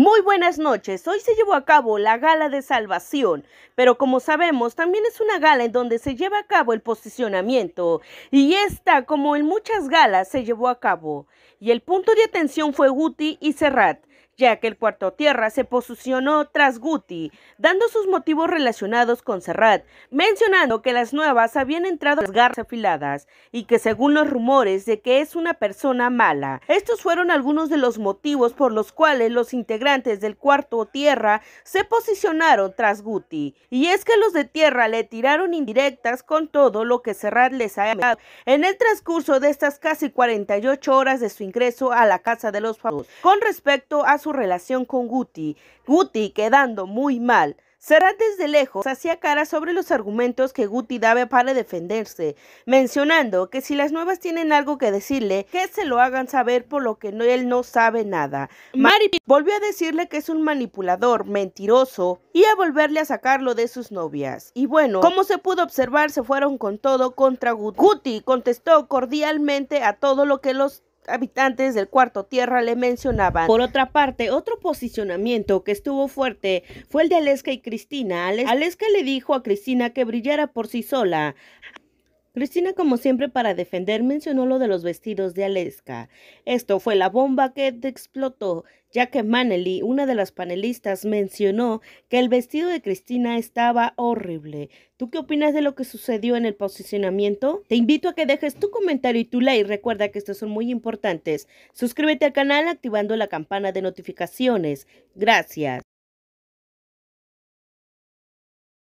Muy buenas noches, hoy se llevó a cabo la gala de salvación, pero como sabemos también es una gala en donde se lleva a cabo el posicionamiento y esta como en muchas galas se llevó a cabo y el punto de atención fue Guti y Serrat ya que el cuarto tierra se posicionó tras Guti, dando sus motivos relacionados con Serrat, mencionando que las nuevas habían entrado las garras afiladas y que según los rumores de que es una persona mala. Estos fueron algunos de los motivos por los cuales los integrantes del cuarto tierra se posicionaron tras Guti. Y es que los de tierra le tiraron indirectas con todo lo que Serrat les ha en el transcurso de estas casi 48 horas de su ingreso a la casa de los famosos con respecto a su relación con Guti, Guti quedando muy mal. Será desde lejos hacía cara sobre los argumentos que Guti daba para defenderse, mencionando que si las nuevas tienen algo que decirle, que se lo hagan saber por lo que él no sabe nada. Mari volvió a decirle que es un manipulador, mentiroso, y a volverle a sacarlo de sus novias. Y bueno, como se pudo observar, se fueron con todo contra Guti. Guti contestó cordialmente a todo lo que los habitantes del cuarto tierra le mencionaban. Por otra parte, otro posicionamiento que estuvo fuerte fue el de Aleska y Cristina. Aleska le dijo a Cristina que brillara por sí sola. Cristina, como siempre, para defender, mencionó lo de los vestidos de Aleska. Esto fue la bomba que explotó, ya que Manely, una de las panelistas, mencionó que el vestido de Cristina estaba horrible. ¿Tú qué opinas de lo que sucedió en el posicionamiento? Te invito a que dejes tu comentario y tu like. Recuerda que estos son muy importantes. Suscríbete al canal activando la campana de notificaciones. Gracias.